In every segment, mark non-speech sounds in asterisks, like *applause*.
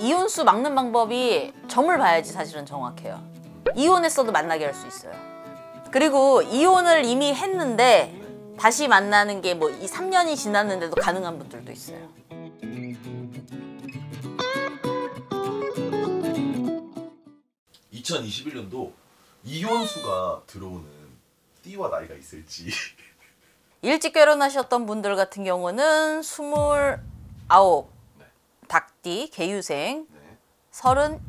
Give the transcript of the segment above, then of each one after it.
이혼수 막는 방법이 점을 봐야지 사실은 정확해요 이혼했어도 만나게 할 수 있어요 그리고 이혼을 이미 했는데 다시 만나는 게 뭐 이 3년이 지났는데도 가능한 분들도 있어요 2 0 2 1 년도 이혼수가 들어오는 띠와 나이가 있을지 *laughs* 일찍 결혼하셨던 분들 같은 경우는 29, 닭띠, 개유생, 네. 서른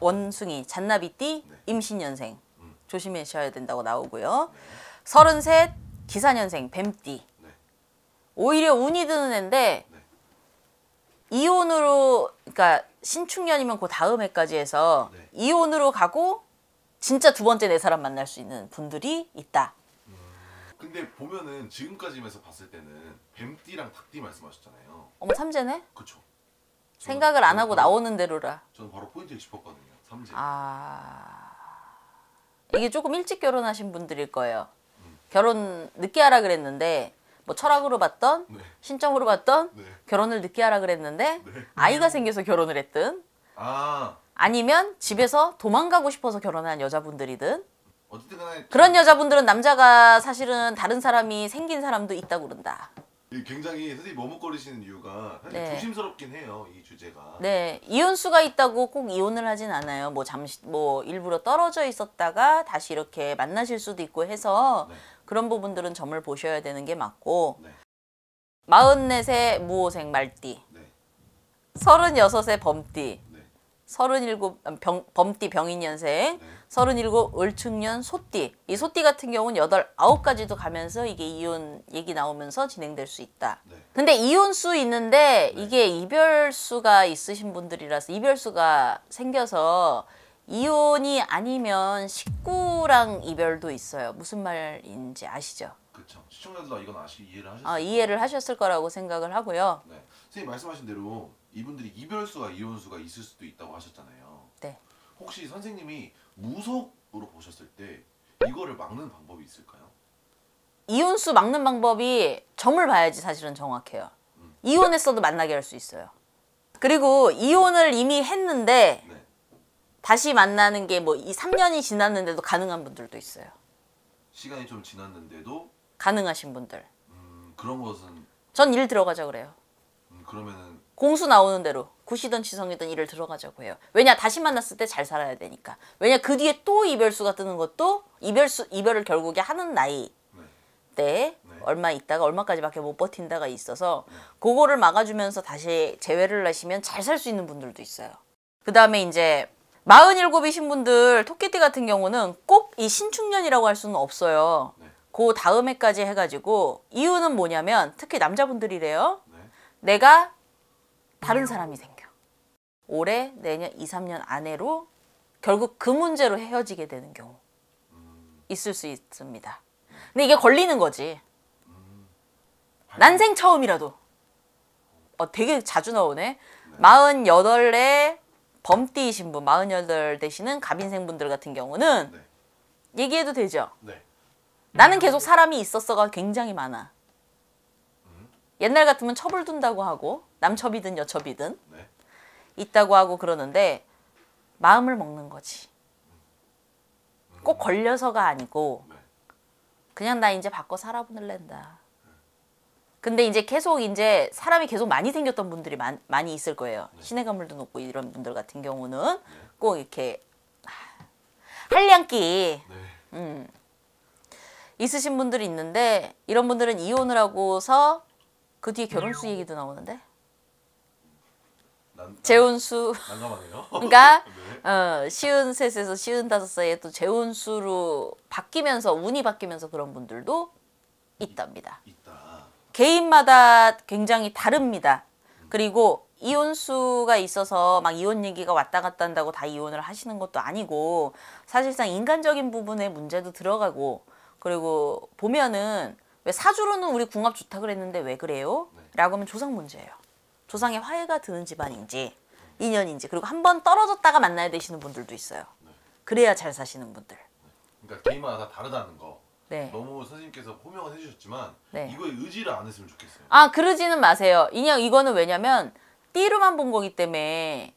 원숭이, 잔나비띠, 네. 임신년생 음. 조심하셔야 된다고 나오고요. 서른셋, 기사년생, 뱀띠. 네. 오히려 운이 드는 애인데 이혼으로 그러니까 신축년이면 그 다음 해까지 해서 네. 이혼으로 가고 진짜 두 번째 내 사람 만날 수 있는 분들이 있다. 음, 근데 보면은 지금까지면서 봤을 때는 뱀띠랑 닭띠 말씀하셨잖아요. 어머 삼재네? 그쵸. 생각을 안 하고 나오는 대로라. 저는 바로 포인트를 짚었거든요. 삼재. 아 이게 조금 일찍 결혼하신 분들일 거예요. 음. 결혼 늦게 하라 그랬는데 뭐 철학으로 봤던 네. 신점으로 봤던 네. 결혼을 늦게 하라 그랬는데 네. 아이가 생겨서 결혼을 했든 아. 아니면 집에서 도망가고 싶어서 결혼한 여자분들이든 그런 여자분들은 남자가 사실은 다른 사람이 생긴 사람도 있다고 그런다. 굉장히 선생님 머뭇거리시는 이유가 네. 조심스럽긴 해요 이 주제가. 네 이혼수가 있다고 꼭 이혼을 하진 않아요. 뭐 잠시 뭐 일부러 떨어져 있었다가 다시 이렇게 만나실 수도 있고 해서 네. 그런 부분들은 점을 보셔야 되는 게 맞고 네. 마흔넷의 무호생 네 말띠, 네. 서른여섯의 범띠, 서른일곱 아, 범띠 병인년생, 네. 서른일곱 을축년 소띠. 이 소띠 같은 경우는 여덟 아홉까지도 가면서 이게 이혼 얘기 나오면서 진행될 수 있다. 네. 근데 이혼 수 있는데 네. 이게 이별 수가 있으신 분들이라서 이별 수가 생겨서 이혼이 아니면 식구랑 이별도 있어요. 무슨 말인지 아시죠? 그렇죠. 시청자들도 이건 아시 이해를 하셨을, 아, 이해를 하셨을 거라고 생각을 하고요. 네. 선생님 말씀하신 대로 이분들이 이별수와 이혼수가 있을 수도 있다고 하셨잖아요. 네. 혹시 선생님이 무속으로 보셨을 때 이거를 막는 방법이 있을까요? 이혼수 막는 방법이 점을 봐야지 사실은 정확해요. 음. 이혼했어도 만나게 할 수 있어요. 그리고 이혼을 이미 했는데 네. 다시 만나는 게 뭐이 3년이 지났는데도 가능한 분들도 있어요. 시간이 좀 지났는데도 가능하신 분들. 음, 그런 것은 전 일 들어가자 그래요. 음, 그러면은 공수 나오는 대로 구시든 지성이든 일을 들어가자고 해요. 왜냐 다시 만났을 때 잘 살아야 되니까. 왜냐 그 뒤에 또 이별수가 뜨는 것도 이별수 이별을 결국에 하는 나이 때 네. 얼마 있다가 얼마까지밖에 못 버틴다가 있어서 네. 그거를 막아주면서 다시 재회를 하시면 잘 살 수 있는 분들도 있어요. 그 다음에 이제 47이신 분들 토끼띠 같은 경우는 꼭 이 신축년이라고 할 수는 없어요. 네. 그 다음에까지 해가지고 이유는 뭐냐면 특히 남자분들이래요. 네. 내가 다른 사람이 생겨. 올해, 내년, 2, 3년 안에로 결국 그 문제로 헤어지게 되는 경우 있을 수 있습니다. 근데 이게 걸리는 거지. 난생 처음이라도. 어, 되게 자주 나오네. 4 8에 범띠이신 분, 48 되시는 갑인생 분들 같은 경우는 네. 얘기해도 되죠? 네. 나는 계속 사람이 있었어가 굉장히 많아. 옛날 같으면 처벌 둔다고 하고 남첩이든 여첩이든 네. 있다고 하고 그러는데 마음을 먹는 거지. 꼭 걸려서가 아니고 네. 그냥 나 이제 바꿔 살아보는랜다 근데 이제 계속 이제 사람이 계속 많이 생겼던 분들이 많, 많이 있을 거예요. 네. 신의 건물도 높고 이런 분들 같은 경우는 네. 꼭 이렇게 한량기 네. 음, 있으신 분들이 있는데 이런 분들은 이혼을 하고서 그 뒤에 결혼 식 얘기도 나오는데 재운수 *laughs* 그러니까 네. 어, 쉬운 셋에서 쉬운 다섯 사이에 또 재운수로 바뀌면서 운이 바뀌면서 그런 분들도 있답니다. 있다. 개인마다 굉장히 다릅니다. 음. 그리고 이혼수가 있어서 막 이혼 얘기가 왔다 갔다 한다고 다 이혼을 하시는 것도 아니고 사실상 인간적인 부분에 문제도 들어가고 그리고 보면은 왜 사주로는 우리 궁합 좋다 그랬는데 왜 그래요? 네. 라고 하면 조상 문제예요. 조상의 화해가 드는 집안인지 인연인지 그리고 한 번 떨어졌다가 만나야 되시는 분들도 있어요. 네. 그래야 잘 사시는 분들. 네. 그러니까 개인마다 다 다르다는 거. 네. 너무 선생님께서 호명을 해주셨지만 네. 이거에 의지를 안 했으면 좋겠어요. 아 그러지는 마세요. 인연 이거는 왜냐면 띠로만 본 거기 때문에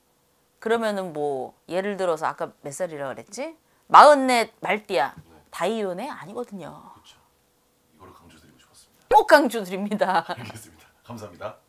그러면은 뭐 예를 들어서 아까 몇 살이라 그랬지? 마흔넷 말띠야. 네. 다이온에 아니거든요. 그렇죠. 이거를 강조드리고 싶었습니다. 꼭 강조드립니다. *laughs* 알겠습니다. 감사합니다.